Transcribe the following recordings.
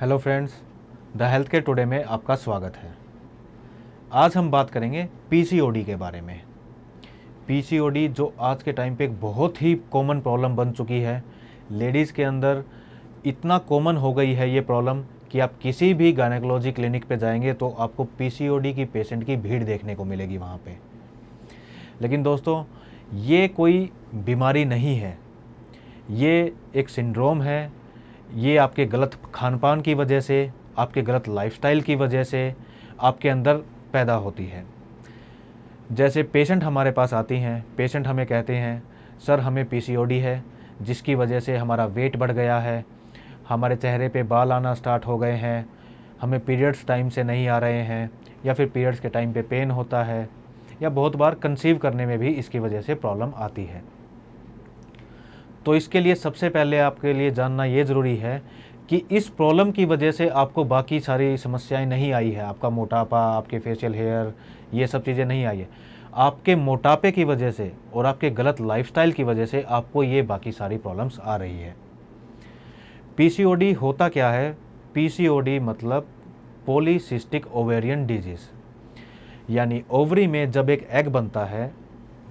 hello friends the health care today में आपका स्वागत है आज हम बात करेंगे पीसीओडी के बारे में पीसीओडी जो आज के टाइम पे एक बहुत ही कॉमन प्रॉब्लम बन चुकी है लेडीज़ के अंदर इतना कॉमन हो गई है ये प्रॉब्लम कि आप किसी भी गायनेकोलॉजी क्लिनिक पे जाएंगे तो आपको पीसीओडी की पेशेंट की भीड़ देखने को मिलेगी वहाँ पे लेकिन दोस्तों ये कोई बीमारी नहीं है ये एक सिंड्रोम है ये आपके गलत खान पान की वजह से आपके गलत लाइफस्टाइल की वजह से आपके अंदर पैदा होती है जैसे पेशेंट हमारे पास आती हैं पेशेंट हमें कहते हैं सर हमें पीसीओडी है जिसकी वजह से हमारा वेट बढ़ गया है हमारे चेहरे पे बाल आना स्टार्ट हो गए हैं हमें पीरियड्स टाइम से नहीं आ रहे हैं या फिर पीरियड्स के टाइम पे पेन होता है या बहुत बार कंसीव करने में भी इसकी वजह से प्रॉब्लम आती है तो इसके लिए सबसे पहले आपके लिए जानना ये ज़रूरी है कि इस प्रॉब्लम की वजह से आपको बाकी सारी समस्याएं नहीं आई है आपका मोटापा आपके फेशियल हेयर ये सब चीज़ें नहीं आई है आपके मोटापे की वजह से और आपके गलत लाइफस्टाइल की वजह से आपको ये बाकी सारी प्रॉब्लम्स आ रही है पीसीओडी होता क्या है पीसीओडी मतलब पोलीसिस्टिक ओवेरियन डिजीज़ यानी ओवरी में जब एक एग बनता है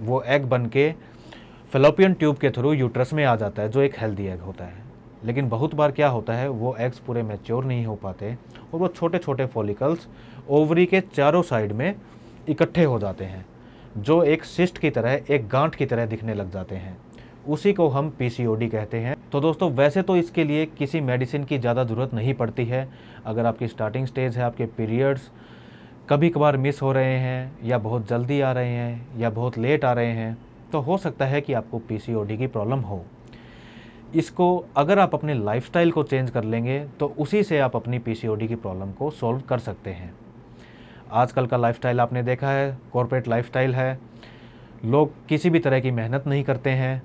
वो एग बन के फेलोपियन ट्यूब के थ्रू यूट्रस में आ जाता है जो एक हेल्दी एग होता है लेकिन बहुत बार क्या होता है वो एग्स पूरे मैच्योर नहीं हो पाते और वो छोटे छोटे फॉलिकल्स ओवरी के चारों साइड में इकट्ठे हो जाते हैं जो एक सिस्ट की तरह एक गांठ की तरह दिखने लग जाते हैं उसी को हम पीसीओडी कहते हैं तो दोस्तों वैसे तो इसके लिए किसी मेडिसिन की ज़्यादा ज़रूरत नहीं पड़ती है अगर आपकी स्टार्टिंग स्टेज है आपके पीरियड्स कभी कभार मिस हो रहे हैं या बहुत जल्दी आ रहे हैं या बहुत लेट आ रहे हैं तो हो सकता है कि आपको पीसीओडी की प्रॉब्लम हो इसको अगर आप अपने लाइफस्टाइल को चेंज कर लेंगे तो उसी से आप अपनी पीसीओडी की प्रॉब्लम को सॉल्व कर सकते हैं आजकल का लाइफस्टाइल आपने देखा है कॉरपोरेट लाइफस्टाइल है लोग किसी भी तरह की मेहनत नहीं करते हैं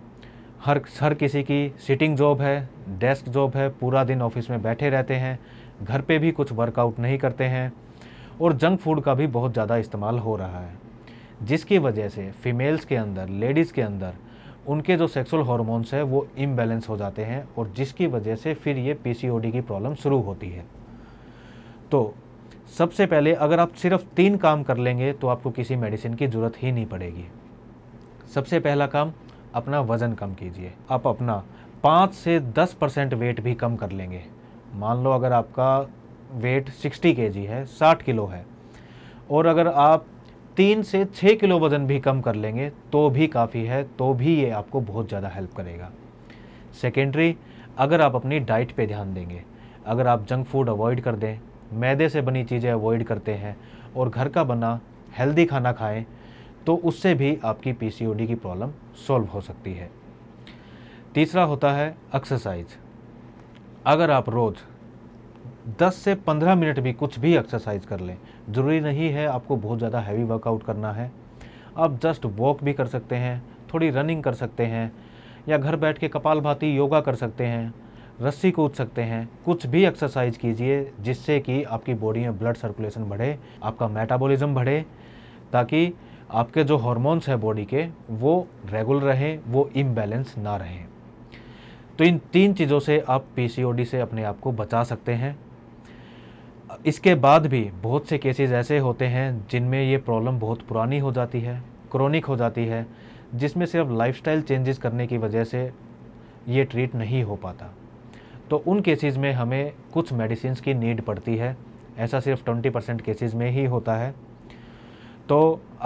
हर हर किसी की सिटिंग जॉब है डेस्क जॉब है पूरा दिन ऑफिस में बैठे रहते हैं घर पे भी कुछ वर्कआउट नहीं करते हैं और जंक फूड का भी बहुत ज़्यादा इस्तेमाल हो रहा है जिसकी वजह से फीमेल्स के अंदर लेडीज़ के अंदर उनके जो सेक्सुअल हार्मोन्स हैं वो इम्बेलेंस हो जाते हैं और जिसकी वजह से फिर ये पी की प्रॉब्लम शुरू होती है तो सबसे पहले अगर आप सिर्फ तीन काम कर लेंगे तो आपको किसी मेडिसिन की ज़रूरत ही नहीं पड़ेगी सबसे पहला काम अपना वज़न कम कीजिए आप अपना पाँच से दस परसेंट वेट भी कम कर लेंगे मान लो अगर आपका वेट सिक्सटी के है साठ किलो है और अगर आप तीन से छः किलो वज़न भी कम कर लेंगे तो भी काफ़ी है तो भी ये आपको बहुत ज़्यादा हेल्प करेगा सेकेंडरी अगर आप अपनी डाइट पे ध्यान देंगे अगर आप जंक फूड अवॉइड कर दें मैदे से बनी चीज़ें अवॉइड करते हैं और घर का बना हेल्दी खाना खाएं तो उससे भी आपकी पीसीओडी की प्रॉब्लम सॉल्व हो सकती है तीसरा होता है एक्सरसाइज अगर आप रोज़ 10 से 15 मिनट भी कुछ भी एक्सरसाइज कर लें ज़रूरी नहीं है आपको बहुत ज़्यादा हैवी वर्कआउट करना है आप जस्ट वॉक भी कर सकते हैं थोड़ी रनिंग कर सकते हैं या घर बैठ के कपाल भाती योगा कर सकते हैं रस्सी कूद सकते हैं कुछ भी एक्सरसाइज कीजिए जिससे कि आपकी बॉडी में ब्लड सर्कुलेशन बढ़े आपका मेटाबॉलिज्म बढ़े ताकि आपके जो हॉर्मोन्स हैं बॉडी के वो रेगुलर रहें वो इम्बैलेंस ना रहें तो इन तीन चीज़ों से आप पीसीओडी से अपने आप को बचा सकते हैं इसके बाद भी बहुत से केसेस ऐसे होते हैं जिनमें ये प्रॉब्लम बहुत पुरानी हो जाती है क्रोनिक हो जाती है जिसमें सिर्फ लाइफस्टाइल चेंजेस करने की वजह से ये ट्रीट नहीं हो पाता तो उन केसेस में हमें कुछ मेडिसिन की नीड पड़ती है ऐसा सिर्फ 20 परसेंट केसेज में ही होता है तो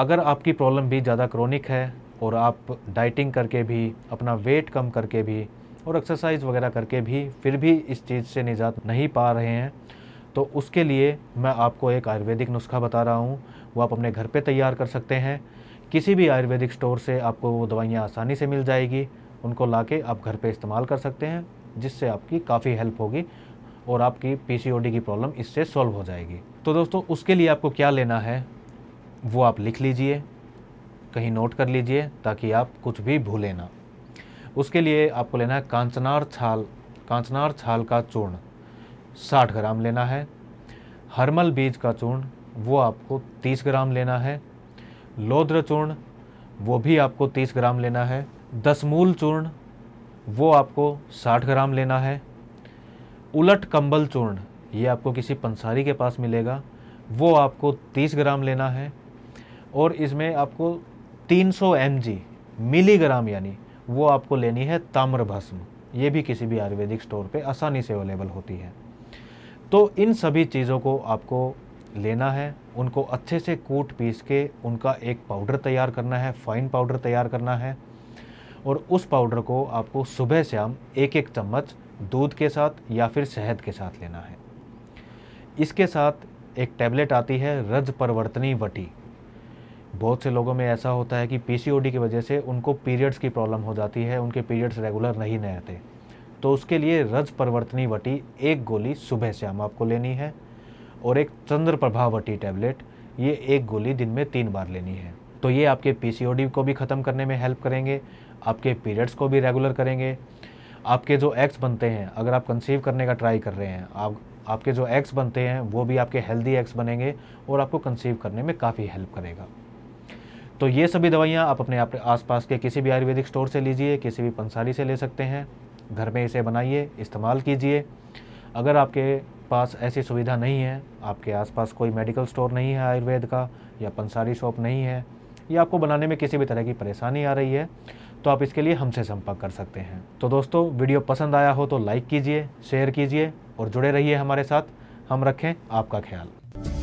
अगर आपकी प्रॉब्लम भी ज़्यादा क्रोनिक है और आप डाइटिंग करके भी अपना वेट कम करके भी और एक्सरसाइज वगैरह करके भी फिर भी इस चीज़ से निजात नहीं पा रहे हैं तो उसके लिए मैं आपको एक आयुर्वेदिक नुस्खा बता रहा हूँ वो आप अपने घर पे तैयार कर सकते हैं किसी भी आयुर्वेदिक स्टोर से आपको वो दवाइयाँ आसानी से मिल जाएगी उनको ला के आप घर पर इस्तेमाल कर सकते हैं जिससे आपकी काफ़ी हेल्प होगी और आपकी पी की प्रॉब्लम इससे सॉल्व हो जाएगी तो दोस्तों उसके लिए आपको क्या लेना है वो आप लिख लीजिए कहीं नोट कर लीजिए ताकि आप कुछ भी भूलें ना उसके लिए आपको लेना है कांचनार छाल कांचनार छाल का चूर्ण साठ ग्राम लेना है हरमल बीज का चूर्ण वो आपको तीस ग्राम लेना है लोद्र चूर्ण वो भी आपको तीस ग्राम लेना है दसमूल चूर्ण वो आपको साठ ग्राम लेना है उलट कंबल चूर्ण ये आपको किसी पंसारी के पास मिलेगा वो आपको 30 ग्राम लेना है और इसमें आपको 300 सौ मिलीग्राम यानी वो आपको लेनी है ताम्र भस्म ये भी किसी भी आयुर्वेदिक स्टोर पे आसानी से अवेलेबल होती है तो इन सभी चीज़ों को आपको लेना है उनको अच्छे से कूट पीस के उनका एक पाउडर तैयार करना है फाइन पाउडर तैयार करना है और उस पाउडर को आपको सुबह शाम एक एक चम्मच दूध के साथ या फिर शहद के साथ लेना है इसके साथ एक टैबलेट आती है रज परिवर्तनी वटी बहुत से लोगों में ऐसा होता है कि पीसीओडी की वजह से उनको पीरियड्स की प्रॉब्लम हो जाती है उनके पीरियड्स रेगुलर नहीं रहते तो उसके लिए रज परिवर्तनी वटी एक गोली सुबह शाम आपको लेनी है और एक चंद्र वटी टैबलेट ये एक गोली दिन में तीन बार लेनी है तो ये आपके पी को भी ख़त्म करने में हेल्प करेंगे आपके पीरियड्स को भी रेगुलर करेंगे आपके जो एग्स बनते हैं अगर आप कंसीव करने का ट्राई कर रहे हैं आप आपके जो एग्स बनते हैं वो भी आपके हेल्दी एग्स बनेंगे और आपको कंसीव करने में काफ़ी हेल्प करेगा तो ये सभी दवाइयाँ आप अपने आसपास के किसी भी आयुर्वेदिक स्टोर से लीजिए किसी भी पंसारी से ले सकते हैं घर में इसे बनाइए इस्तेमाल कीजिए अगर आपके पास ऐसी सुविधा नहीं है आपके आसपास कोई मेडिकल स्टोर नहीं है आयुर्वेद का या पंसारी शॉप नहीं है या आपको बनाने में किसी भी तरह की परेशानी आ रही है तो आप इसके लिए हमसे संपर्क कर सकते हैं तो दोस्तों वीडियो पसंद आया हो तो लाइक कीजिए शेयर कीजिए और जुड़े रहिए हमारे साथ हम रखें आपका ख्याल